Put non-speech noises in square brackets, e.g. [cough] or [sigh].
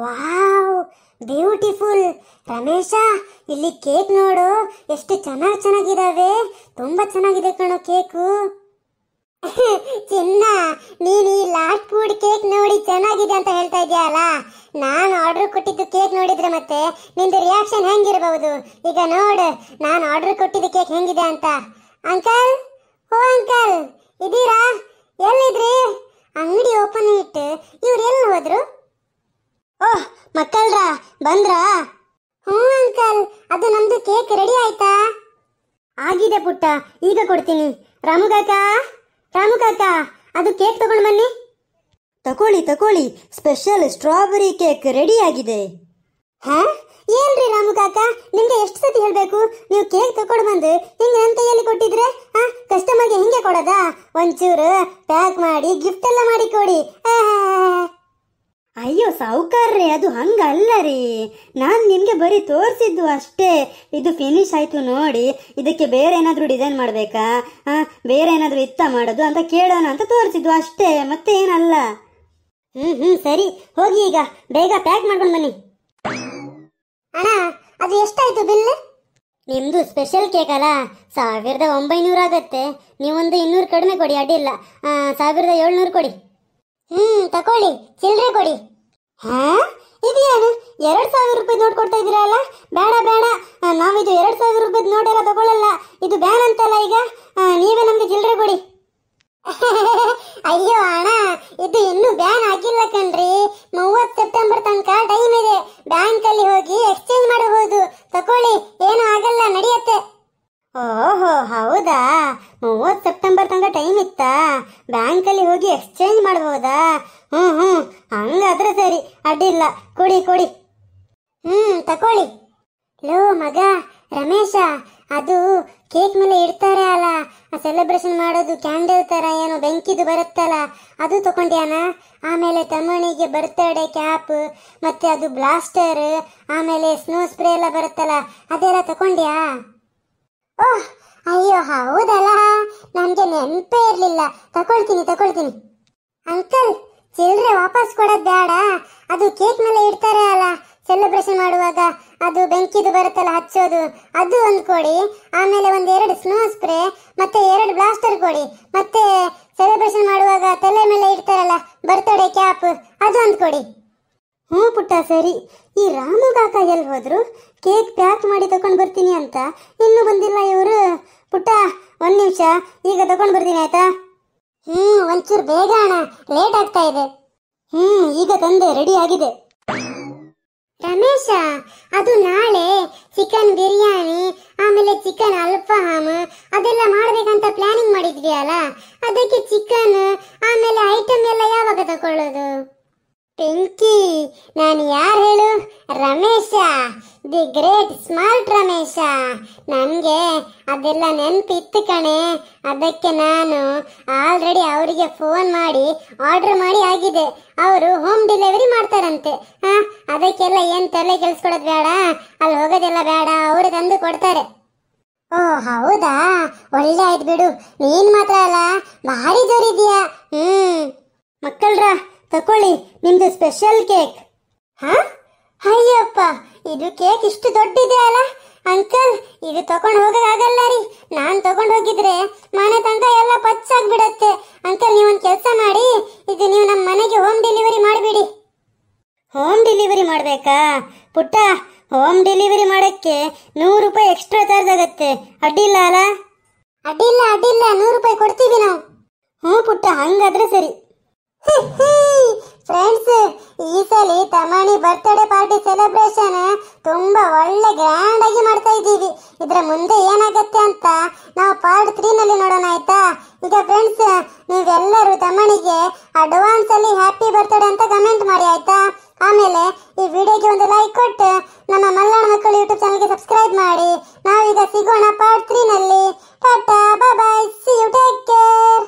wow beautiful Ramesh ಇಲ್ಲಿ cake ನೋಡು ಎಷ್ಟು ಚೆನ್ನಾಗಿ ಚೆನ್ನಾಗಿದಾವೆ ತುಂಬಾ ಚೆನ್ನಾಗಿದೆ ಕಣೋ ಕೇಕು [laughs] ಚಿನ್ನ ನೀನು ಈ ಲಾಸ್ಟ್ ಫುಡ್ ಕೇಕ್ ನೋಡಿ ಚೆನ್ನಾಗಿದೆ ಅಂತ ಹೇಳ್ತಾ ಇದೆಯಲ್ಲ ನಾನು ಆರ್ಡರ್ ಕೊಟ್ಟಿದ್ದು ಕೇಕ್ ನೋಡಿದ್ರೆ ಮತ್ತೆ ನಿಂದು ರಿಯಾಕ್ಷನ್ ಹೆಂಗಿರಬಹುದು ಈಗ ನೋಡು ನಾನು ಆರ್ಡರ್ ಕೊಟ್ಟಿದ್ದ ಕೇಕ್ ಹೆಂಗಿದೆ ಅಂತ ಅಂಕಲ್ ಓ ಅಂಕಲ್ ಇದೀರಾ ಎಲ್ಲಿದ್ರಿ ಅಂಗಡಿ ಓಪನ್ ಇಟ್ಟು ಇವ್ರು ಎಲ್ಲಿ ಹೋದ್ರು ಬಂದ್ರಾ ಹ್ಞೂ ಅಂಕಲ್ ಅದು ನಮ್ದು ಕೇಕ್ ರೆಡಿ ಆಯ್ತಾ ಆಗಿದೆ ಪುಟ್ಟ ಈಗ ಕೊಡ್ತೀನಿ ರಾಮು ಕಾಕ ರಾಮು ಅದು ಕೇಕ್ ತಗೊಂಡು ಬನ್ನಿ ತಕೊಳ್ಳಿ ತಕೊಳ್ಳಿ ಸ್ಪೆಷಲ್ ಸ್ಟ್ರಾಬೆರಿ ಕೇಕ್ ರೆಡಿ ಆಗಿದೆ ಹಾ ಏನ್ರಿ ರಾಮು ಕಾಕ ನಿಮ್ಗೆ ಎಷ್ಟು ಸತಿ ಹೇಳ್ಬೇಕು ನೀವು ಕೇಕ್ ತಗೊಂಡು ಬಂದು ಹಿಂಗೆ ನನ್ನ ಕೈಯಲ್ಲಿ ಕೊಟ್ಟಿದ್ರೆ ಆ ಕಸ್ಟಮರ್ಗೆ ಹಿಂಗೆ ಕೊಡೋದಾ ಒಂಚೂರು ಪ್ಯಾಕ್ ಮಾಡಿ ಗಿಫ್ಟ್ ಎಲ್ಲ ಮಾಡಿ ಕೊಡಿ ಆ ಅಯ್ಯೋ ಸೌಕರ್ಯ ಅದು ಹಂಗಲ್ಲ ರೀ ನಾನು ನಿಮಗೆ ಬರೀ ತೋರಿಸಿದ್ದು ಅಷ್ಟೇ ಇದು ಫಿನಿಶ್ ಆಯಿತು ನೋಡಿ ಇದಕ್ಕೆ ಬೇರೆ ಏನಾದರೂ ಡಿಸೈನ್ ಮಾಡಬೇಕಾ ಹಾಂ ಬೇರೆ ಏನಾದರೂ ಇತ್ತ ಮಾಡೋದು ಅಂತ ಕೇಳೋಣ ಅಂತ ತೋರಿಸಿದ್ದು ಅಷ್ಟೇ ಮತ್ತೆ ಏನಲ್ಲ ಹ್ಞೂ ಹ್ಞೂ ಸರಿ ಹೋಗಿ ಈಗ ಬೇಗ ಪ್ಯಾಕ್ ಮಾಡ್ಕೊಂಡು ಬನ್ನಿ ಅಣ್ಣ ಅದು ಎಷ್ಟಾಯಿತು ಬಿಲ್ ನಿಮ್ಮದು ಸ್ಪೆಷಲ್ ಕೇಕ್ ಅಲ್ಲ ಸಾವಿರದ ಒಂಬೈನೂರು ಆಗತ್ತೆ ನೀವೊಂದು ಇನ್ನೂರು ಕಡಿಮೆ ಕೊಡಿ ಅಡ್ಡಿಲ್ಲ ಸಾವಿರದ ಏಳ್ನೂರು ಕೊಡಿ ಹ್ಮ್ ತಕೊಳ್ಳಿ ಚಿಲ್ಲರೆ ಕೊಡಿ ಹಾ ಇದೇನು ಎರಡ್ ಸಾವಿರ ರೂಪಾಯಿ ನೋಟ್ ಕೊಡ್ತಾ ಇದೀರಾ ಅಲ್ಲ ಬೇಡ ಬೇಡ ನಾವಿದು ಎರಡು ಸಾವಿರ ರೂಪಾಯಿ ನೋಟ್ ಎಲ್ಲ ತಗೊಳ್ಳಲ್ಲ ಇದು ಬ್ಯಾನ್ ಅಂತಲ್ಲ ಈಗ ನೀವೇ ನಮ್ಗೆ ಚಿಲ್ಲರೆ ಕೊಡಿ ಅಯ್ಯೋ ಅಣ್ಣ ಇದು ಇನ್ನೂ ಬ್ಯಾನ್ ಆಗಿಲ್ಲ ಕಣ್ರಿ ಮೂವತ್ತು ಸೆಪ್ಟೆಂಬರ್ ತನಕ ಟೈಮ್ ಇದೆ ಬ್ಯಾಂಕ್ ಅಲ್ಲಿ ಹೋಗಿ ಎಕ್ಸ್ಚೇಂಜ್ ಮಾಡಬಹುದು ತಕೊಳ್ಳಿ ಏನು ಆಗಲ್ಲ ನಡೆಯುತ್ತೆ ಓಹೋ ಹೌದಾ ಮೂವತ್ತು ಸೆಪ್ಟೆಂಬರ್ ತನಕ ಟೈಮ್ ಇತ್ತಾ ಬ್ಯಾಂಕಲ್ಲಿ ಹೋಗಿ ಎಕ್ಸ್ಚೇಂಜ್ ಮಾಡಬಹುದಾ ಹ್ಞೂ ಹ್ಞೂ ಹಂಗಾದ್ರೆ ಸರಿ ಅಡ್ಡಿಲ್ಲ ಕೊಡಿ ಕೊಡಿ ಹ್ಞೂ ತಕೊಳ್ಳಿ ಲೋ ಮಗ ರಮೇಶ ಅದು ಕೇಕ್ ಮೇಲೆ ಇಡ್ತಾರೆ ಅಲ್ಲ ಸೆಲೆಬ್ರೇಷನ್ ಮಾಡೋದು ಕ್ಯಾಂಡಲ್ ತರ ಏನು ಬೆಂಕಿದು ಬರುತ್ತಲ್ಲ ಅದು ತಗೊಂಡ್ಯಾನ ಆಮೇಲೆ ತಮ್ಮಣಿಗೆ ಬರ್ತಡೆ ಕ್ಯಾಪ್ ಮತ್ತೆ ಅದು ಬ್ಲಾಸ್ಟರ್ ಆಮೇಲೆ ಸ್ನೋ ಸ್ಪ್ರೇ ಎಲ್ಲ ಬರುತ್ತಲ್ಲ ಅದೆಲ್ಲ ತಕೊಂಡ್ಯಾ ಓಹ್ ಅಯ್ಯೋ ಹೌದಲ್ಲ ನನಗೆ ನೆನಪೇ ಇರಲಿಲ್ಲ ತಕೊಳ್ತೀನಿ ತಕೊಳ್ತೀನಿ ಅಂಕಲ್ ಚಿಲ್ರೆ ವಾಪಸ್ ಕೊಡೋದು ಬೇಡ ಅದು ಕೇಕ್ ಮೇಲೆ ಇಡ್ತಾರೆ ಅಲ್ಲ ಸೆಲೆಬ್ರೇಷನ್ ಮಾಡುವಾಗ ಅದು ಬೆಂಕಿದು ಬರುತ್ತಲ್ಲ ಹಚ್ಚೋದು ಅದು ಒಂದು ಕೊಡಿ ಆಮೇಲೆ ಒಂದು ಎರಡು ಸ್ನೋ ಸ್ಪ್ರೇ ಮತ್ತೆ ಎರಡು ಬ್ಲಾಸ್ಟರ್ ಕೊಡಿ ಮತ್ತೆ ಸೆಲೆಬ್ರೇಷನ್ ಮಾಡುವಾಗ ತಲೆ ಮೇಲೆ ಇಡ್ತಾರಲ್ಲ ಬರ್ತಡೇ ಕ್ಯಾಪ್ ಅದು ಒಂದು ಕೊಡಿ ಹ್ಞೂ ಪುಟ್ಟ ಸರಿ ಈ ರಾಮು ಕಾಕ ಎಲ್ಲಿ ಹೋದ್ರು ಕೇಕ್ ಪ್ಯಾಕ್ ಮಾಡಿ ತಗೊಂಡು ಬರ್ತೀನಿ ಅಂತ ಇನ್ನೂ ಬಂದಿಲ್ಲ ಇವರು ಪುಟ್ಟ ಒಂದು ನಿಮಿಷ ಈಗ ತಗೊಂಡು ಬರ್ತೀನಿ ಆಯ್ತಾ ಹ್ಞೂ ಒಂಚೂರು ಬೇಗ ಅಣ್ಣ ಲೇಟ್ ಆಗ್ತಾ ಇದೆ ಹ್ಞೂ ಈಗ ತಂದೆ ರೆಡಿ ಆಗಿದೆ ರಮೇಶ ಅದು ನಾಳೆ ಚಿಕನ್ ಬಿರಿಯಾನಿ ಆಮೇಲೆ ಚಿಕನ್ ಅಲ್ಪಹಾಮ್ ಅದೆಲ್ಲ ಮಾಡಬೇಕಂತ ಪ್ಲಾನಿಂಗ್ ಮಾಡಿದ್ವಿ ಅಲ್ಲ ಅದಕ್ಕೆ ಚಿಕನ್ ಪಿಂಕಿ ನಾನು ಯಾರು ಹೇಳು Ramesh the great smart Ramesh ನನಗೆ ಅದೆಲ್ಲ ನೆನಪಿತ್ತು ಕಣೆ ಅದಕ್ಕೆ ನಾನು ಆಲ್ರೆಡಿ ಅವರಿಗೆ ಫೋನ್ ಮಾಡಿ ಆರ್ಡರ್ ಮಾಡಿ ಆಗಿದೆ ಅವರು ಹೋಮ್ ಡೆಲಿವರಿ ಮಾಡ್ತಾರಂತೆ ಹಾಂ ಅದಕ್ಕೆಲ್ಲ ಏನು ತಲೆ ಕೆಲ್ಸ್ಕೊಡೋದು ಬೇಡ ಅಲ್ಲಿ ಹೋಗೋದೆಲ್ಲ ಬೇಡ ಅವರು ತಂದು ಕೊಡ್ತಾರೆ ಓ ಹೌದಾ ಒಳ್ಳೆ ಆಯ್ತು ಬಿಡು ನೀನು ಮಾತ್ರ ಅಲ್ಲ ಭಾರಿ ಜೋರಿದೆಯಾ ಹ್ಞೂ ಮಕ್ಕಳ್ರ ತಕೊಳ್ಳಿ ನಿಮ್ದು ಸ್ಪೆಷಲ್ ಕೇಕ್ ಹಾ ಅಯ್ಯಪ್ಪ ಇದು ಕೇಕ್ ಇಷ್ಟು ದೊಡ್ಡಿದೆ ಅಲ್ಲ ಅಂಕಲ್ ಇದು ತಗೊಂಡು ಹೋಗಕ್ಕಾಗಲ್ಲ ರೀ ನಾನು ತಗೊಂಡು ಹೋಗಿದ್ರೆ ಮನೆ ತನಕ ಎಲ್ಲ ಪಚ್ಚಾಗ್ಬಿಡತ್ತೆ ಅಂಕಲ್ ನೀವೊಂದು ಕೆಲಸ ಮಾಡಿ ಇದು ನೀವು ನಮ್ಮ ಮನೆಗೆ ಹೋಮ್ ಡೆಲಿವರಿ ಮಾಡಿಬಿಡಿ ಹೋಮ್ ಡೆಲಿವರಿ ಮಾಡಬೇಕಾ ಪುಟ್ಟ ಹೋಮ್ ಡೆಲಿವರಿ ಮಾಡಕ್ಕೆ ನೂರು ರೂಪಾಯಿ ಎಕ್ಸ್ಟ್ರಾ ಚಾರ್ಜ್ ಆಗುತ್ತೆ ಅಡ್ಡಿಲ್ಲ ಅಲ್ಲ ಅಡ್ಡಿಲ್ಲ ಅಡ್ಡಿಲ್ಲ ನೂರು ರೂಪಾಯಿ ಕೊಡ್ತೀವಿ ನಾವು ಹ್ಞೂ ಪುಟ್ಟ ಹಂಗಾದ್ರೆ ಸರಿ ಫ್ರೆಂಡ್ಸ್ ಈ ಸಲ ತಮಾಣಿ ಬರ್ತ್ಡೇ ಪಾರ್ಟಿ ಸೆಲೆಬ್ರೇಷನ್ ತುಂಬಾ ಒಳ್ಳೆ ಗ್ರ್ಯಾಂಡ್ ಆಗಿ ಮಾಡ್ತಾ ಇದ್ದೀವಿ ಇದ್ರ ಮುಂದೆ ಏನಾಗತ್ತೆ ಅಂತ ನಾವು ಪಾರ್ಟ್ ತ್ರೀ ನಲ್ಲಿ ನೋಡೋಣ ಆಯ್ತಾ ಈಗ ಫ್ರೆಂಡ್ಸ್ ನೀವೆಲ್ಲರೂ ತಮಣಿಗೆ ಅಡ್ವಾನ್ಸ್ ಅಲ್ಲಿ ಹ್ಯಾಪಿ ಬರ್ತ್ಡೇ ಅಂತ ಕಮೆಂಟ್ ಮಾಡಿ ಆಯ್ತಾ ಆಮೇಲೆ ಈ ವಿಡಿಯೋಗೆ ಒಂದು ಲೈಕ್ ಕೊಟ್ಟು ನಮ್ಮ ಮಲ್ಲಾಣ ಮಕ್ಕಳು ಯೂಟ್ಯೂಬ್ ಚಾನಲ್ಗೆ ಸಬ್ಸ್ಕ್ರೈಬ್ ಮಾಡಿ ನಾವೀಗ ಸಿಗೋಣ ಪಾರ್ಟ್ ತ್ರೀ ನಲ್ಲಿ tata bye see you take care